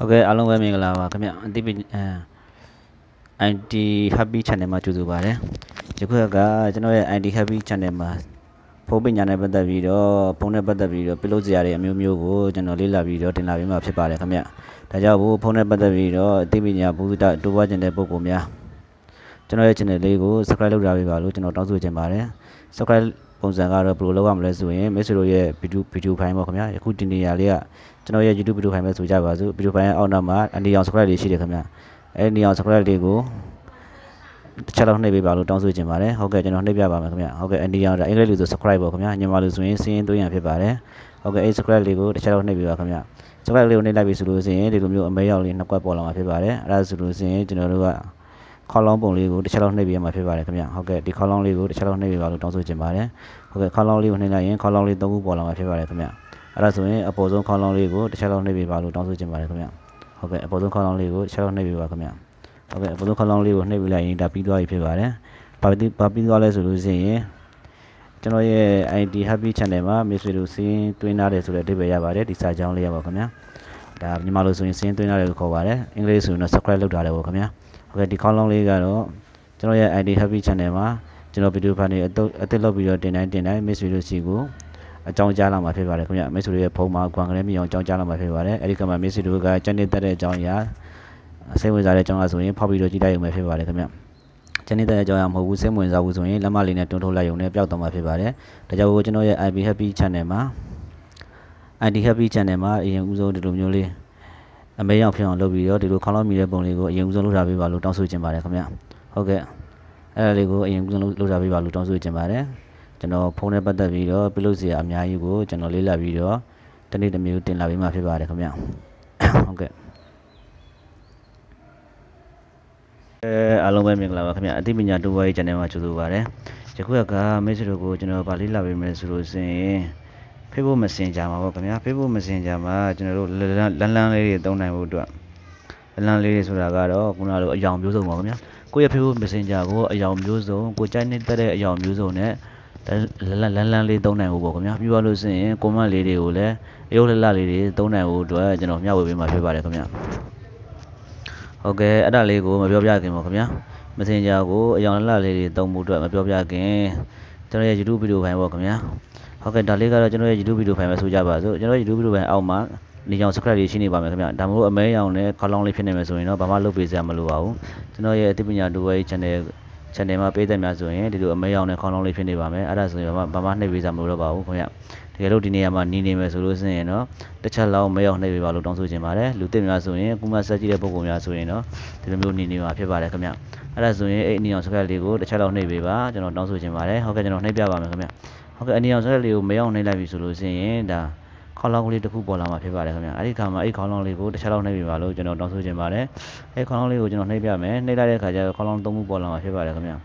ဟုတ်ကဲ့အားလုံးပဲမင်္ဂလာပါခင်ဗျအတိပအမ် IT Happy Channel မှာကြိုဆိုပါတယ်ဒီခွက်ကကျွန်တော်ရဲ့ IT Happy Channel မှာဖုန်းပညာနဲ့ပတ်သက်ပြီးတော့ဖုန်းနဲ့ပတ်သက်ပြီးတော့ပြုလုပ်စရာတွေအမျိုးမျိုးကိုကျွန်တော်လေ့လာပြီးတော့တင်လာပေးမှာဖြစ်ပါတယ်ခင်ဗျဒါကြောင့်ဖုန်းနဲ့ပတ်သက်ပြီးတော့အသိပညာဘုဒ္ဓတိုးပွားခြင်းတဲ့ပုဂ္ဂိုလ်များကျွန်တော်ရဲ့ channel လေးကို subscribe လုပ်ထားပေးပါလို့ကျွန်တော်တောင်းဆိုချင်ပါတယ် subscribe ပုံစံကတော့ဘယ်လိုလုပ်ရမလဲဆိုရင်မိတ်ဆွေတို့ရဲ့ video video ဖိုင်ပေါ့ခင်ဗျာယခုဒီနေရာလေးကကျွန်တော်ရဲ့ YouTube video ဖိုင်ပဲဆိုကြပါစို့ video ဖိုင်ရဲ့အောက်နောက်မှာအနေအောင် subscribe လေးရှိတယ်ခင်ဗျာအဲ့ဒီအောင် subscribe လေးကိုတစ်ချက်လောက်နှိပ်ပေးပါလို့တောင်းဆိုချင်ပါတယ်ဟုတ်ကဲ့ကျွန်တော်နှိပ်ပြပါမယ်ခင်ဗျာဟုတ်ကဲ့အနေအောင်ဒါအင်္ဂလိပ်လိုဆို subscribe ပေါ့ခင်ဗျာမြန်မာလိုဆိုရင်စင်းရင်သွင်းရဖြစ်ပါတယ်ဟုတ်ကဲ့အဲ့ subscribe လေးကိုတစ်ချက်လောက်နှိပ်ပေးပါခင်ဗျာ subscribe လေးကိုနှိပ်လိုက်ပြီဆိုလို့ရှိရင်ဒီလိုမျိုးအမဲရောက်လေးနှစ်ကွက်ပေါ်လာမှာဖြစ်ပါတယ်အဲ့ဒါဆိုလို့ရှိရင်ကျွန်တော်တို့ကခေါလောင်းပုံလေးကိုတစ်ချက်လောက်နှိပ်ပေးရမှာဖြစ်ပါတယ်ခင်ဗျဟုတ်ကဲ့ဒီခေါလောင်းလေးကိုတစ်ချက်လောက်နှိပ်ပေးပါလို့တောင်းဆိုချင်ပါတယ်ဟုတ်ကဲ့ခေါလောင်းလေးကိုနှိပ်လိုက်ရင်ခေါလောင်းလေး၃ခုပေါ်လာမှာဖြစ်ပါတယ်ခင်ဗျအဲ့ဒါဆိုရင် အပေါ်ဆုံးခေါလောင်းလေးကိုတစ်ချက်လောက်နှိပ်ပေးပါလို့တောင်းဆိုချင်ပါတယ်ခင်ဗျဟုတ်ကဲ့အပေါ်ဆုံးခေါလောင်းလေးကိုတစ်ချက်လောက်နှိပ်ပေးပါခင်ဗျဟုတ်ကဲ့အပေါ်ဆုံးခေါလောင်းလေးကိုနှိပ်ပေးလိုက်ရင်ဒါပြီးသွားပြီဖြစ်ပါတယ်ဘာပြီးဘာပြီးသွားလဲဆိုလို့ရှိရင်ကျွန်တော်ရဲ့ ID Happy Channel မှာမိတ်ဆွေတို့စီးရင်တွင်းထားတယ်ဆိုတဲ့အဓိပ္ပာယ်ရပါတယ်ဒီစာကြောင်းလေးရပါခင်ဗျာဒါမြန်မာလိုဆိုရင်စီးရင်တွင်းထားတယ်လို့ခေါ်ပါတယ်အင်္ဂလိပ်ဆိုရင်တော့ subscribe လုပ်ထားတယ်ပေါ့ခင်ဗျာဟုတ်ကဲ့ဒီခေါင်းလုံးလေးကတော့ကျွန်တော်ရဲ့ ID Happy Channel မှာကျွန်တော်ဗီဒီယိုဖန်တွေအသစ်လုပ်ပြီးတော့တင်တိုင်းတင်တိုင်းမိတ်ဆွေတို့စီကိုအကြောင်းကြားလာမှာဖြစ်ပါတယ်ခင်ဗျမိတ်ဆွေတို့ရဲ့ဖုန်းမှာကွန်ကလေးမြောင်အကြောင်းကြားလာမှာဖြစ်ပါတယ်အဲဒီကမှာမိတ်ဆွေတို့ကကျန်နေတတ်တဲ့အကြောင်းအရာစိတ်ဝင်စားတဲ့အကြောင်းအရာဆိုရင်ဖောက်ပြီးတော့ကြည့်လိုက်ရုံပဲဖြစ်ပါတယ်ခင်ဗျကျန်နေတဲ့အကြောင်းအရာမဟုတ်ဘူးစိတ်ဝင်စားဘူးဆိုရင်လက်မလေးနဲ့တွန်းထုတ်လိုက်ရုံနဲ့ပျောက်သွားမှာဖြစ်ပါတယ်ဒါကြောင့်ကျွန်တော်ရဲ့ IP Happy Channel မှာ ID Happy Channel မှာအရင်ဦးဆုံးဒီလိုမျိုးလေးအမေရောက်ဖြစ်အောင်လုပ်ပြီးတော့ဒီလိုခေါင်းလောင်းမိတဲ့ပုံလေးကိုအရင်ဦးဆုံးလုပ်ထားပေးပါလို့တောင်းဆိုချင်ပါတယ်ခင်ဗျဟုတ်ကဲ့အဲ့ဒါလေးကိုအရင်ဦးဆုံးလုပ်ထားပေးပါလို့တောင်းဆိုချင်ပါတယ်ကျွန်တော်ဖုန်းနဲ့ပတ်သက်ပြီးတော့ပြုလုပ်စရာအများကြီးကိုကျွန်တော်လေ့လာပြီးတော့တနေ့တစ်မျိုးတင်လာပေးမှာဖြစ်ပါတယ်ခင်ဗျဟုတ်ကဲ့အဲအားလုံးပဲမင်္ဂလာပါခင်ဗျအသိပညာတိုးပွားရေး channel မှာကြိုဆိုပါရစေ။ယခုကမိတ်ဆွေတို့ကိုကျွန်တော်ဗာလေးလာပေးမယ်ဆိုလို့ဆိုရင် Facebook Messenger မှာပေါ့ခင်ဗျာ Facebook Messenger မှာကျွန်တော်တို့လန်းလန်းလေးတွေသုံးနိုင်ဖို့အတွက်လန်းလန်းလေးတွေဆိုတာကတော့ခုနကတော့အယောင်မျိုးစုံပါခင်ဗျာကိုယ့်ရဲ့ Facebook Messenger ကိုအယောင်မျိုးစုံကိုကြိုက်နေတဲ့အယောင်မျိုးစုံနဲ့လန်းလန်းလန်းလေးသုံးနိုင်ဖို့ပေါ့ခင်ဗျာပြီးပါလို့ဆိုရင် comment လေးတွေကိုလည်းအယုတ်လက်လက်လေးတွေသုံးနိုင်ဖို့အတွက်ကျွန်တော်မျှဝေပေးမှာဖြစ်ပါတယ်ခင်ဗျာဟုတ်ကဲ့အဲ့ဒါလေးကိုမပြောပြခင်ပါခင်ဗျာ Messenger ကိုအယောင်လက်လက်လေးတွေသုံးဖို့အတွက်မပြောပြခင်ကျွန်တော်ရဲ့ YouTube ဗီဒီယိုပိုင်းပေါ့ခင်ဗျာဟုတ်ကဲ့ဒါလေးကတော့ကျွန်တော်ရဲ့ YouTube video ဖိုင်မှာဆိုကြပါစို့ကျွန်တော် YouTube video ဖိုင်အောက်မှာနေကြောင် subscribe တွေရှိနေပါမယ်ခင်ဗျဒါမှမဟုတ်အမဲရောင်နဲ့ column လေးဖြစ်နေမယ်ဆိုရင်တော့ဘာမှလုပ်ပေးစရာမလိုပါဘူးကျွန်တော်ရဲ့အသိပညာဒူဝဲ channel channel မှာပေးသက်များဆိုရင်ဒီလိုအမဲရောင်နဲ့ column လေးဖြစ်နေပါမယ်အဲ့ဒါဆိုရင်ဘာမှဘာမှနှိပ်ပေးစရာမလိုတော့ပါဘူးခင်ဗျတကယ်လို့ဒီနေရာမှာနေနေမယ်ဆိုလို့ဆိုရင်တော့တစ်ချက်လောက်မဲရောက်နှိပ်ပေးပါလို့တောင်းဆိုချင်ပါတယ်လူသစ်များဆိုရင်ကုမဆက်ကြည့်တဲ့ပုံပုံများဆိုရင်တော့ဒီလိုမျိုးနေနေမှာဖြစ်ပါတယ်ခင်ဗျအဲ့ဒါဆိုရင်အဲ့အနီအောင် subscribe လေးကိုတစ်ချက်လောက်နှိပ်ပေးပါကျွန်တော်တောင်းဆိုချင်ပါတယ်ဟုတ်ကဲ့ကျွန်တော်နှိပ်ပြပါမယ်ခင်ဗျဟုတ်ကဲ့အနေအောင်ဆက်လေးကိုမရောက်နိုင်လိုက်ပြီဆိုလို့ရှိရင်ဒါခေါင်းလောင်းကလေးတစ်ခုပေါ်လာမှာဖြစ်ပါတယ်ခင်ဗျာအဲ့ဒီခါမှာအဲ့ခေါင်းလောင်းလေးကိုတစ်ခြားလောက်နှိပ်ပြပါလို့ကျွန်တော်တောင်းဆိုချင်ပါတယ်အဲ့ခေါင်းလောင်းလေးကိုကျွန်တော်နှိပ်ပြမယ်နှိပ်လိုက်တဲ့ခါကျတော့ခေါင်းလောင်းသုံးခုပေါ်လာမှာဖြစ်ပါတယ်ခင်ဗျာ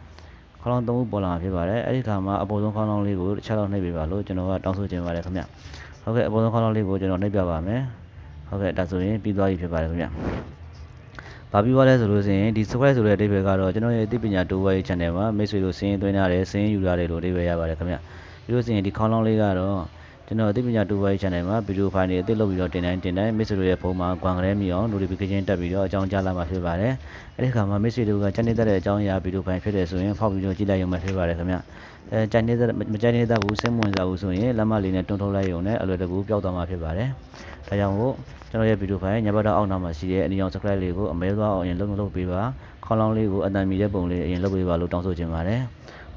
ခေါင်းလောင်းသုံးခုပေါ်လာမှာဖြစ်ပါတယ်အဲ့ဒီခါမှာအပေါ်ဆုံးခေါင်းလောင်းလေးကိုတစ်ခြားလောက်နှိပ်ပြပါလို့ကျွန်တော်ကတောင်းဆိုချင်ပါတယ်ခင်ဗျာဟုတ်ကဲ့အပေါ်ဆုံးခေါင်းလောင်းလေးကိုကျွန်တော်နှိပ်ပြပါမယ်ဟုတ်ကဲ့ဒါဆိုရင်ပြီးသွားပြီဖြစ်ပါတယ်ခင်ဗျာဘာပြီးွားလဲဆိုလို့ဆိုရင်ဒီ subscribe ဆိုတဲ့အဓိပ္ပာယ်ကတော့ကျွန်တော်ရဲ့အသိပညာတိုးဝဲ channel မှာမိတ်ဆွေတို့စင်းရင်သွင်းရတယ်စင်းရင်ယူရတယ်လို့အဓိပ္ပာယ်ရပါတယ်ခင်ဗျာပြီးလို့ဆိုရင်ဒီခေါင်းလောင်းလေးကတော့ကျွန်တော်အသိပညာတူပါရေး channel မှာဗီဒီယိုဖိုင်တွေအသစ်လုပ်ပြီးတော့တင်တိုင်းတင်တိုင်းမိတ်ဆွေတို့ရဲ့ဖုန်းမှာကွန်ကရဲမီအောင် notification တက်ပြီးတော့အကြောင်းကြားလာမှာဖြစ်ပါတယ်အဲဒီခါမှာမိတ်ဆွေတို့က channel တက်တဲ့အကြောင်းအရာဗီဒီယိုဖိုင်ဖြစ်တယ်ဆိုရင်ဖောက်ပြီးတော့ကြည့်လိုက်ရုံပဲဖြစ်ပါတယ်ခင်ဗျအဲ channel တက်မ channel တက်ဘူးစိတ်ဝင်စားဘူးဆိုရင်လက်မလေးနဲ့တွန်းထုတ်လိုက်ရုံနဲ့အလွယ်တကူပျောက်သွားမှာဖြစ်ပါတယ်ဒါကြောင့်မို့ကျွန်တော်ရဲ့ဗီဒီယိုဖိုင်ညဘတ်တော့အောက်နောက်မှာရှိတဲ့အနီရောင် subscribe လေးကိုအမဲသွားအောင်ရင်လုံးလုံးလုပ်ပေးပါခေါင်းလောင်းလေးကိုအတန်မီတဲ့ပုံလေးအရင်လုပ်ပေးပါလို့တောင်းဆိုချင်ပါတယ်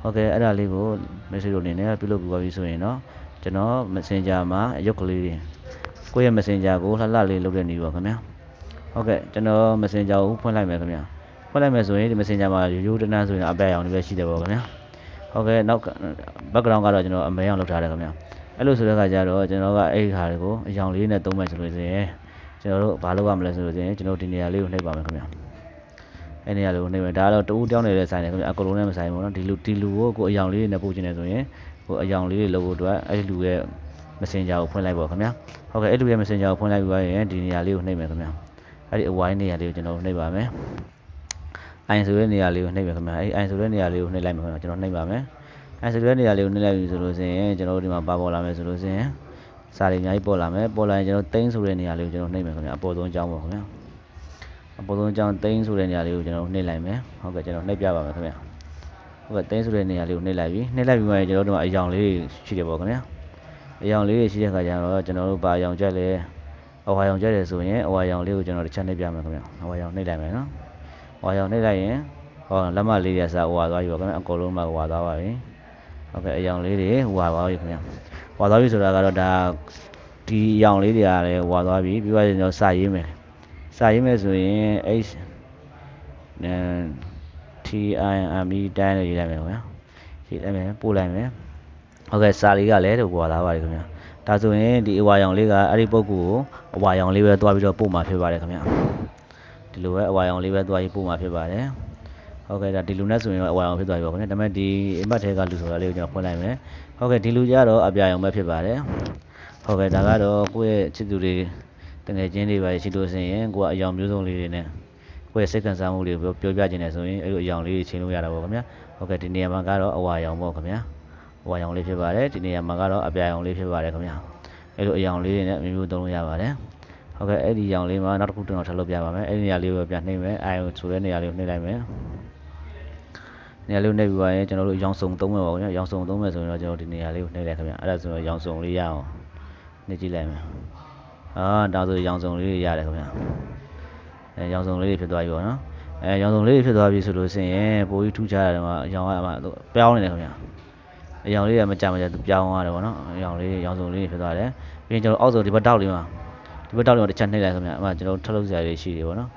ဟုတ်ကဲ့အဲ့ဒါလေးကို message တို့အနေနဲ့ပြုလုပ်ပြီးပါပြီဆိုရင်တော့ကျွန်တော် messenger မှာရုပ်ကလေးတွေကိုယ့်ရဲ့ messenger ကိုလှလှလေးလုပ်တဲ့နေပါခင်ဗျာဟုတ်ကဲ့ကျွန်တော် messenger ကိုဖွင့်လိုက်မယ်ခင်ဗျာဖွင့်လိုက်မယ်ဆိုရင်ဒီ messenger မှာရိုးရိုးတန်းတန်းဆိုရင်အပက်အောင်တွေပဲရှိတယ်ပေါ့ခင်ဗျာဟုတ်ကဲ့နောက် background ကတော့ကျွန်တော်အမဲအောင်လုပ်ထားတယ်ခင်ဗျာအဲ့လိုဆိုတဲ့အခါကျတော့ကျွန်တော်ကအဲ့ဒီခါတွေကိုအယောင်လေးနဲ့သုံးမယ်ဆိုလို့ဆိုရင်ကျွန်တော်တို့ဘာလုပ်ရမလဲဆိုလို့ဆိုရင်ကျွန်တော်ဒီနေရာလေးကိုနှိပ်ပါမယ်ခင်ဗျာအဲ့နေရာလိုနေမယ်ဒါကတော့တူးတောင်းနေတဲ့ဆိုင်တယ်ခင်ဗျအကုန်လုံးနဲ့မဆိုင်ဘူးเนาะဒီလူဒီလူကိုကိုအယောင်လေးတွေနဲ့ပို့ချင်တယ်ဆိုရင်ကိုအယောင်လေးတွေလုပ်ဖို့အတွက်အဲ့လူရဲ့ messenger ကိုဖွင့်လိုက်ပါခင်ဗျဟုတ်ကဲ့အဲ့လူရဲ့ messenger ကိုဖွင့်လိုက်ပြီးပါရင်ဒီနေရာလေးကိုနှိပ်မယ်ခင်ဗျအဲ့ဒီအဝိုင်းနေရာလေးကိုကျွန်တော်နှိပ်ပါမယ်အိုင်ဆိုတဲ့နေရာလေးကိုနှိပ်မယ်ခင်ဗျအဲ့အိုင်ဆိုတဲ့နေရာလေးကိုနှိပ်လိုက်မယ်ခင်ဗျကျွန်တော်နှိပ်ပါမယ်အိုင်ဆိုတဲ့နေရာလေးကိုနှိပ်လိုက်ပြီဆိုလို့ဆိုရင်ကျွန်တော်တို့ဒီမှာပါပေါ်လာမယ်ဆိုလို့ဆိုရင်စာတွေအများကြီးပေါ်လာမယ်ပေါ်လာရင်ကျွန်တော်တိမ့်ဆိုတဲ့နေရာလေးကိုကျွန်တော်နှိပ်မယ်ခင်ဗျအပေါ်ဆုံးအကြောင်းပေါ့ခင်ဗျအပေါ်ဆုံးအကြောင်းသိန်းဆိုတဲ့နေရာလေးကိုကျွန်တော်နှိပ်လိုက်မယ်ဟုတ်ကဲ့ကျွန်တော်နှိပ်ပြပါမယ်ခင်ဗျာဟုတ်ကဲ့သိန်းဆိုတဲ့နေရာလေးကိုနှိပ်လိုက်ပြီနှိပ်လိုက်ပြီးမှကျွန်တော်တို့ကအယောင်လေးတွေရှိတယ်ပေါ့ခင်ဗျာအယောင်လေးတွေရှိတဲ့ခါကျတော့ကျွန်တော်တို့ဘာအယောင်ကြက်လဲအဝါရောင်ကြက်တယ်ဆိုရင်အဝါရောင်လေးကိုကျွန်တော်တစ်ချက်နှိပ်ပြမယ်ခင်ဗျအဝါရောင်နှိပ်လိုက်မယ်နော်အဝါရောင်နှိပ်လိုက်ရင်ဟောလက်မလေးတွေဆာဝါသွားပြီပါခင်ဗျအကုန်လုံးမှာဝါသွားပါပြီဟုတ်ကဲ့အယောင်လေးတွေဝါသွားပြီခင်ဗျဝါသွားပြီဆိုတာကတော့ဒါဒီအယောင်လေးတွေကလည်းဝါသွားပြီပြီးတော့ကျွန်တော်စရေးမယ်စာရေးမယ်ဆိုရင် h t i m e တိုင်းလို့ရေးလိုက်မယ်ခင်ဗျာရေးလိုက်မယ်ပို့လိုက်မယ်ဟုတ်ကဲ့စာလေးကလည်းတို့ပေါ်လာပါတယ်ခင်ဗျာဒါဆိုရင်ဒီအဝါရောင်လေးကအဲ့ဒီပုဂ္ဂိုလ်ကိုအဝါရောင်လေးပဲသွားပြီးတော့ပို့มาဖြစ်ပါတယ်ခင်ဗျာဒီလိုပဲအဝါရောင်လေးပဲသွားပြီးပို့มาဖြစ်ပါတယ်ဟုတ်ကဲ့ဒါဒီလူနဲ့ဆိုရင်တော့အဝါရောင်ဖြစ်သွားပြီပေါ့ခင်ဗျာဒါပေမဲ့ဒီအမတ်ထဲကလူဆိုတာလေးကိုကျွန်တော်ဖွင့်လိုက်မယ်ဟုတ်ကဲ့ဒီလူကြတော့အပြာရောင်ပဲဖြစ်ပါတယ်ဟုတ်ကဲ့ဒါကတော့ကိုယ့်ရဲ့ချစ်သူတွေတငယ်ချင်းတွေပါရှိလို့ဆိုရင်ကိုကအယောင်မျိုးစုံလေးတွေနဲ့ကိုရဲ့စိတ်ကံစားမှုတွေပြောပြခြင်းနဲ့ဆိုရင်အဲ့လိုအယောင်လေးတွေချိန်လို့ရတာပေါ့ခင်ဗျာဟုတ်ကဲ့ဒီနေရာမှာကတော့အဝါရောင်ပေါ့ခင်ဗျာအဝါရောင်လေးဖြစ်ပါတယ်ဒီနေရာမှာကတော့အပြာရောင်လေးဖြစ်ပါတယ်ခင်ဗျာအဲ့လိုအယောင်လေးတွေနဲ့အမျိုးမျိုးသုံးလို့ရပါတယ်ဟုတ်ကဲ့အဲ့ဒီရောင်လေးမှာနောက်တစ်ခုကျွန်တော်ထပ်လုပ်ပြပါမယ်အဲ့ဒီနေရာလေးကိုပြန်နှိမ့်မယ်အိုင်ဆိုတဲ့နေရာလေးကိုနှိမ့်လိုက်မယ်နေရာလေးကိုနှိမ့်ပြီးပါရင်ကျွန်တော်တို့ရောင်စုံသုံးမယ်ပါခင်ဗျာရောင်စုံသုံးမယ်ဆိုရင်တော့ကျွန်တော်ဒီနေရာလေးကိုနှိမ့်လိုက်ခင်ဗျာအဲ့ဒါဆိုတော့ရောင်စုံလေးရအောင်နှိမ့်ကြည့်လိုက်မယ်အာဒါဆိုရောင်စုံလေးတွေရတယ်ခင်ဗျာအဲရောင်စုံလေးတွေဖြစ်သွားပြီပေါ့နော်အဲရောင်စုံလေးတွေဖြစ်သွားပြီဆိုလို့ရှိရင်ပိုကြီးထူးခြားတာတော့ရောင်ကမှပြောင်းနေတယ်ခင်ဗျာအရောင်လေးကမကြမကြသူပြောင်းသွားတယ်ပေါ့နော်အရောင်လေးရောင်စုံလေးတွေဖြစ်သွားတယ်ပြီးရင်ကျွန်တော်အောက်ဆိုဒီဘက်တောက်လေးမှာဒီဘက်တောက်လေးမှာတစ်ချက်နှိပ်လိုက်ခင်ဗျာအမှကျွန်တော်ထပ်လုပ်စရာတွေရှိတယ်ပေါ့နော်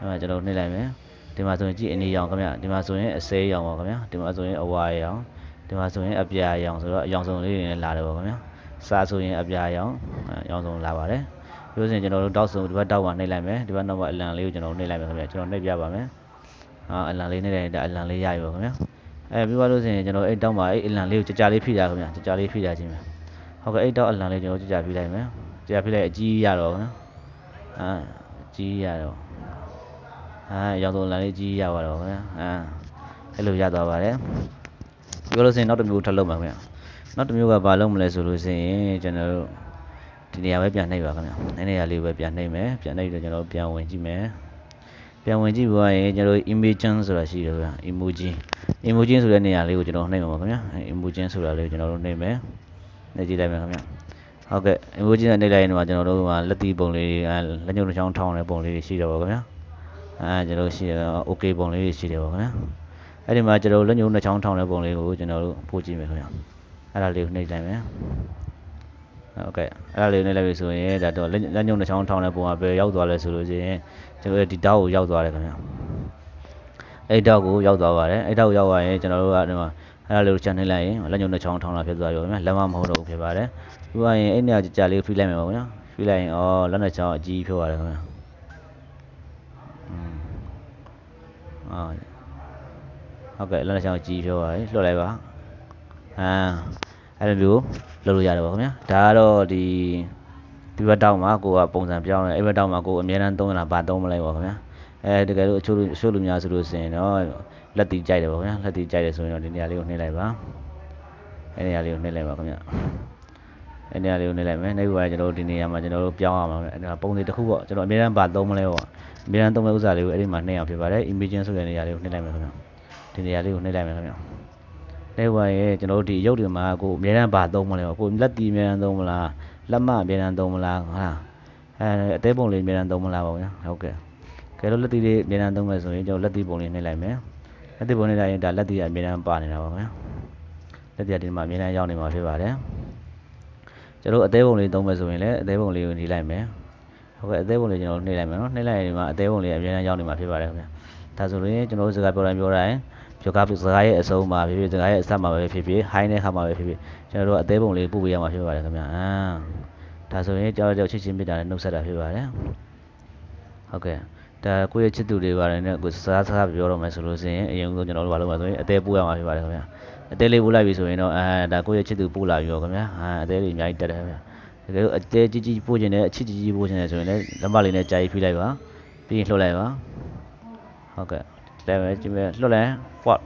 အမှကျွန်တော်နှိပ်လိုက်မယ်ဒီမှာဆိုရင်ကြည့်အနေရောင်ခင်ဗျာဒီမှာဆိုရင်အစေးရောင်ပါခင်ဗျာဒီမှာဆိုရင်အဝါရောင်ဒီမှာဆိုရင်အပြာရောင်ဆိုတော့အရောင်စုံလေးတွေနဲ့လာတယ်ပေါ့ခင်ဗျာစားဆိုရင်အပြာရောင်အရောင်စုံလာပါတယ်လို့ဆိုရင်ကျွန်တော်တို့တောက်ဆိုဒီဘက်တောက်မှာနှိပ်လိုက်မယ်ဒီဘက်နောက်မှာအလံလေးကိုကျွန်တော်တို့နှိပ်လိုက်မယ်ခင်ဗျာကျွန်တော်နှိပ်ပြပါမယ်အာအလံလေးနှိပ်လိုက်တာအလံလေးရပြီပါခင်ဗျာအဲပြီးသွားလို့ဆိုရင်ကျွန်တော်အဲ့တောက်မှာအဲ့အလံလေးကိုကြာကြာလေးဖိတာခင်ဗျာကြာကြာလေးဖိတာခြင်းပဲဟုတ်ကဲ့အဲ့တောက်အလံလေးကျွန်တော်ကြာကြာဖိလိုက်မယ်ကြာဖိလိုက်အကြီးရတော့ခင်ဗျာအာကြီးရတော့အာရောက်တော့လံလေးကြီးရပါတော့ခင်ဗျာအာအဲ့လိုရသွားပါတယ်ပြောလို့ဆိုရင်နောက်တစ်မျိုးထပ်လုပ်ပါခင်ဗျာနောက်တစ်မျိုးကဘာလုပ်မလဲဆိုလို့ဆိုရင်ကျွန်တော်တို့ဒီနေရာပဲပြန်နှိပ်ပါခင်ဗျာအဲ့နေရာလေးပဲပြန်နှိပ်မယ်ပြန်နှိပ်တော့ကျွန်တော်ပြန်ဝင်ကြည့်မယ်ပြန်ဝင်ကြည့်ပွားရင်ကျွန်တော် emotion ဆိုတာရှိတယ်ဗျာ emoji emoji ဆိုတဲ့နေရာလေးကိုကျွန်တော်နှိပ်မှာပါခင်ဗျာ emoji ဆိုတာလေးကိုကျွန်တော်တို့နှိပ်မယ်နှိပ်ကြည့်လိုက်မယ်ခင်ဗျာဟုတ်ကဲ့ emoji နဲ့နှိပ်လိုက်ရင်တော့ကျွန်တော်တို့ကလက်တီပုံလေးလက်ညှိုးတစ်ချောင်းထောင်းတဲ့ပုံလေးတွေရှိတော့ပါခင်ဗျာအဲကျွန်တော်ရှိတယ် okay ပုံလေးတွေရှိတယ်ပါခင်ဗျာအဲ့ဒီမှာကျွန်တော်လက်ညှိုးနှစ်ချောင်းထောင်းတဲ့ပုံလေးကိုကျွန်တော်တို့ပို့ကြည့်မယ်ခင်ဗျာအဲ့ဒါလေးကိုနှိပ်လိုက်မယ်ဟုတ်ကဲ့အဲ့ဒါလေးနဲ့လည်းပြီဆိုရင်ဒါတော့လက်ညုံတစ်ချောင်းထောင်းတဲ့ပုံကပဲရောက်သွားလဲဆိုလို့ရှိရင်ကျွန်တော်တို့ဒီတောက်ကိုရောက်သွားတယ်ခင်ဗျအဲ့တောက်ကိုရောက်သွားပါတယ်အဲ့တောက်ကိုရောက်သွားရင်ကျွန်တော်တို့ကဒီမှာအဲ့ဒါလေးကိုချန်နှိမ့်လိုက်ရင်လက်ညုံတစ်ချောင်းထောင်းတာဖြစ်သွားရောခင်ဗျလက်မမဟုတ်တော့ဘူးဖြစ်ပါတယ်ပြီးသွားရင်အဲ့နေရာကြာလေးကိုဖိလိုက်မယ်ပေါ့ခင်ဗျဖိလိုက်ရင်ဩလက်နှစ်ချောင်းအကြီးဖြစ်သွားတယ်ခင်ဗျဟုတ်ဟုတ်ကဲ့လက်နှစ်ချောင်းအကြီးဖြစ်သွားပြီလွှတ်လိုက်ပါအာအဲ့ဒါလိုလုပ်လို့ရတယ်ပါခင်ဗျာဒါကတော့ဒီဒီဘက်တောင်းမှာကိုကပုံစံပြောင်းတယ်အဲ့ဘက်တောင်းမှာကိုအများအားသုံးတာဘာသုံးမလဲပါခင်ဗျာအဲတကယ်လို့အချို့လူအချို့လူများဆိုလို့ဆိုရင်တော့လက်တီကြိုက်တယ်ပါခင်ဗျာလက်တီကြိုက်တယ်ဆိုရင်တော့ဒီနေရာလေးကိုနှိမ့်လိုက်ပါအဲ့နေရာလေးကိုနှိမ့်လိုက်ပါခင်ဗျာအဲ့နေရာလေးကိုနှိမ့်လိုက်မယ်နှိမ့်ပါကျွန်တော်တို့ဒီနေရာမှာကျွန်တော်တို့ပြောင်းရမှာပဲအဲ့ဒါပုံစံတစ်ခုပေါ့ကျွန်တော်အများအားဘာသုံးမလဲပေါ့အများအားသုံးမဲ့ဥစ္စာလေးကိုအဲ့ဒီမှာနှိမ့်အောင်ဖြစ်ပါတယ် imagine ဆိုတဲ့နေရာလေးကိုနှိမ့်လိုက်မယ်ခင်ဗျာဒီနေရာလေးကိုနှိမ့်လိုက်မယ်ခင်ဗျာလက်ဝါရဲ့ကျွန်တော်တို့ဒီရုပ်တွေမှာကိုအများအားဘာသုံးမလဲကိုလက်တီအများအားသုံးမလားလက်မအများအားသုံးမလားဟာအဲအသေးပုံလေးအများအားသုံးမလားပေါ့ဗျာဟုတ်ကဲ့ကဲလို့လက်တီလေးအများအားသုံးမယ်ဆိုရင်ကျွန်တော်လက်တီပုံလေးနှိပ်လိုက်မယ်လက်တီပုံနှိပ်လိုက်ရင်ဒါလက်တီအများအားပါနေတာပေါ့ဗျာလက်တီကဒီမှာအများအားရောက်နေမှာဖြစ်ပါတယ်ကျွန်တော်အသေးပုံလေးသုံးမယ်ဆိုရင်လည်းအသေးပုံလေးကိုနှိပ်လိုက်မယ်ဟုတ်ကဲ့အသေးပုံလေးကျွန်တော်နှိပ်လိုက်မယ်နော်နှိပ်လိုက်ရင်ဒီမှာအသေးပုံလေးအများအားရောက်နေမှာဖြစ်ပါတယ်ခင်ဗျာဒါဆိုရင်ကျွန်တော်တို့စကားပြောတိုင်းပြောတိုင်းပြောကားစကားရဲ့အဆုံးမှာဖြစ်ဖြစ်စကားရဲ့အဆက်မှာပဲဖြစ်ဖြစ်ဟိုင်းတဲ့ခါမှာပဲဖြစ်ဖြစ်ကျွန်တော်တို့အသေးပုံလေးပို့ပေးရမှာဖြစ်ပါတယ်ခင်ဗျာအမ်ဒါဆိုရင်ကြောက်ကြောက်ချစ်ချင်းမေတ္တာနဲ့နှုတ်ဆက်တာဖြစ်ပါတယ်ဟုတ်ကဲ့ဒါကိုယ့်ရဲ့ချစ်သူတွေပါတယ်နဲ့ကိုစကားစကားပြောတော့မယ်ဆိုလို့ရှိရင်အရင်ဆုံးကျွန်တော်တို့ဘာလုပ်မှာဆိုရင်အသေးပို့ရမှာဖြစ်ပါတယ်ခင်ဗျာအသေးလေးပို့လိုက်ပြီဆိုရင်တော့အဲဒါကိုယ့်ရဲ့ချစ်သူပို့လာပြီရောခင်ဗျာအဲအသေးလေးအများကြီးတက်တယ်ခင်ဗျာတကယ်လို့အသေးကြီးကြီးပို့ခြင်းနဲ့အချစ်ကြီးကြီးပို့ခြင်းနဲ့ဆိုရင်လည်းလက်မလေးနဲ့ကြာကြီးဖိလိုက်ပါပြီးရင်လှုပ်လိုက်ပါဟုတ်ကဲ့ damage ကျမဲ့လွတ်လန်း quad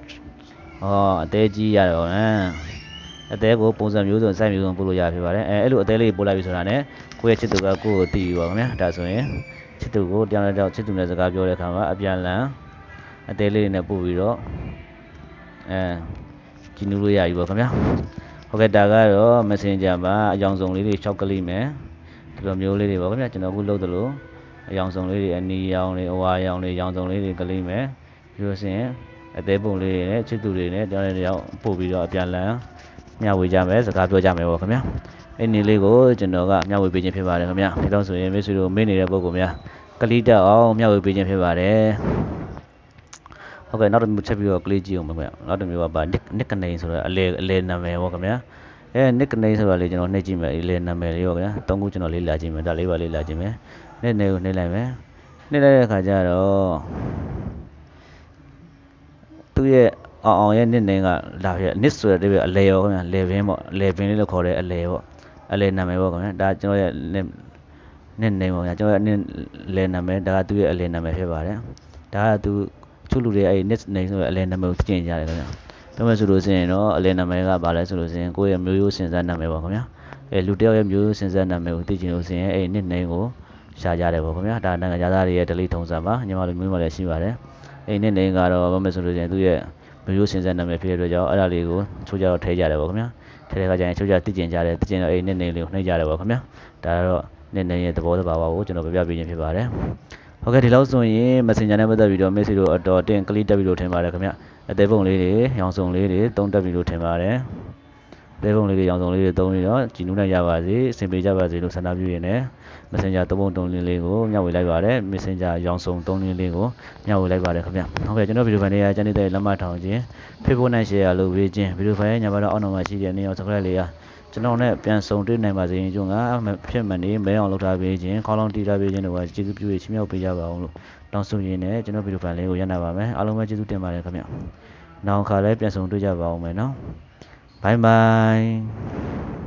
ဟောအသေးကြီးရတော့ဟမ်အသေးကိုပုံစံမျိုးစုံစိုက်မျိုးစုံပို့လို့ရဖြစ်ပါတယ်အဲအဲ့လိုအသေးလေးပို့လိုက်ပြီဆိုတာ ਨੇ ကိုယ့်ရဲ့ချစ်သူကကိုယ့်ကိုတည်ယူပါခင်ဗျာဒါဆိုရင်ချစ်သူကိုတောင်းတောင်းချစ်သူနဲ့စကားပြောတဲ့အခါမှာအပြန်လန်အသေးလေးတွေနဲ့ပို့ပြီးတော့အဲကျင်းလို့ရပြီပေါ့ခင်ဗျာဟုတ်ကဲ့ဒါကတော့ messenger မှာအကြောင်းစုံလေးတွေရှောက်ကလေးမယ်ဒီလိုမျိုးလေးတွေပေါ့ခင်ဗျာကျွန်တော်အခုလုပ်သလိုအကြောင်းစုံလေးတွေအနီရောင်တွေအဝါရောင်တွေအကြောင်းစုံလေးတွေကလေးမယ်ပြီးလို့ရှိရင်အသေးပုံလေးတွေနဲ့ချစ်သူတွေနဲ့တောင်းတဲ့တောင်းပို့ပြီးတော့အပြန်လန်မျှဝေကြမယ်စကားပြောကြမယ်ပေါ့ခင်ဗျာအဲ့ဒီလေးကိုကျွန်တော်ကမျှဝေပေးခြင်းဖြစ်ပါတယ်ခင်ဗျာဒါတော့ဆိုရင်မိတ်ဆွေတို့မေ့နေတဲ့ပုံကောင်များကလေးတက်အောင်မျှဝေပေးခြင်းဖြစ်ပါတယ်ဟုတ်ကဲ့နောက်တစ်မျိုးချက်ပြီးတော့ကလေးကြည့်အောင်ခင်ဗျာနောက်တစ်မျိုးကပါ nick nick name ဆိုတော့အလေအလေနာမည်ပေါ့ခင်ဗျာအဲ nick name ဆိုတာလေးကျွန်တော်နှိပ်ကြည့်မယ်အလေနာမည်လေးပေါ့ခင်ဗျာသုံးခုကျွန်တော်လေ့လာကြည့်မယ်ဒါလေးပါလေ့လာကြည့်မယ် nick name ကိုနှိပ်လိုက်မယ်နှိပ်လိုက်တဲ့အခါကျတော့သူ့ရဲ့အောင်အောင်ရဲ့နှစ်နေကလာပြနစ်ဆိုတဲ့ဒီအလဲရောခင်ဗျာလေဘင်းပေါ့လေဘင်းလေးလို့ခေါ်တဲ့အလဲပေါ့အလဲနာမည်ပေါ့ခင်ဗျာဒါကျွန်တော်ရဲ့နှစ်နေပေါ့ခင်ဗျာကျွန်တော်ရဲ့နှစ်လဲနာမည်ဒါကသူ့ရဲ့အလဲနာမည်ဖြစ်ပါတယ်ဒါကသူချုပ်လူတွေအဲ့ net name ဆိုတဲ့အလဲနာမည်ကိုသိကျင်ကြတယ်ခင်ဗျာပြောမယ်ဆိုလို့ရှိရင်တော့အလဲနာမည်ကဘာလဲဆိုလို့ရှိရင်ကိုယ့်ရဲ့မျိုးရိုးစဉ်စားနာမည်ပေါ့ခင်ဗျာအဲလူတယောက်ရဲ့မျိုးရိုးစဉ်စားနာမည်ကိုသိကျင်လို့ရှိရင်အဲ့ net name ကိုရှားကြတယ်ပေါ့ခင်ဗျာဒါနိုင်ငံသားတွေရဲ့ delete ထုံးစံပါညီမတို့မျိုးမလည်းရှိပါတယ်အိမ်နဲ့နေကတော့ဘာမှဆိုလို့ရှိရင်သူ့ရဲ့ဗီဒီယိုစင်စနာမည်ဖြစ်တဲ့အတွက်ကြောင့်အဲ့ဒါလေးကိုချိုးကြတော့ထဲကြတယ်ပေါ့ခင်ဗျာထဲတဲ့ခါကျရင်ချိုးကြတိကျင်ကြတယ်တိကျင်တော့အိမ်နဲ့နေလေးကိုနှိပ်ကြတယ်ပေါ့ခင်ဗျာဒါကတော့နေနေရဲ့သဘောသဘာဝကိုကျွန်တော်ပြပြပေးခြင်းဖြစ်ပါတယ်ဟုတ်ကဲ့ဒီလောက်ဆိုရင် Messenger နဲ့ပတ်သက်ပြီးတော့ message တို့အတော်တင် click တက်ပြီးလို့ထင်ပါတယ်ခင်ဗျအသေးပုံလေးတွေရောင်စုံလေးတွေတုံးတက်ပြီးလို့ထင်ပါတယ်သေးပုံလေးတွေရောင်စုံလေးတွေတုံးပြီးတော့ကြည်နူးနိုင်ကြပါစေအဆင်ပြေကြပါစေလို့ဆန္ဒပြုရင်းနဲ့ Messenger 3304လေးကိုမျှဝေလိုက်ပါတယ် Messenger ရောင်စုံ304ကိုမျှဝေလိုက်ပါတယ်ခင်ဗျဟုတ်ကဲ့ကျွန်တော်ဗီဒီယိုဖိုင်လေးကကျန်နေတဲ့လက်မှတ်ထောင်ခြင်း Facebook နဲ့ share လုပ်ပေးခြင်းဗီဒီယိုဖိုင်ရဲ့ညဘတော့အောက်နောက်မှာရှိတဲ့နေရာ subscribe လေးရာကျွန်တော်နဲ့ပြန်ဆုံတွေ့နိုင်ပါစေရင်ကျွန်တော်ကဖြစ်မှနေမဲအောင်လုပ်ထားပေးခြင်းခေါလုံးတီးထားပေးခြင်းတို့ကကျေးဇူးပြုရချင်းမြောက်ပေးကြပါအောင်လို့တောင်းဆိုရင်းနဲ့ကျွန်တော်ဗီဒီယိုဖိုင်လေးကိုရနိုင်ပါမယ်အားလုံးပဲကျေးဇူးတင်ပါတယ်ခင်ဗျနောက်ခါလည်းပြန်ဆုံတွေ့ကြပါအောင်မယ်နော် bye bye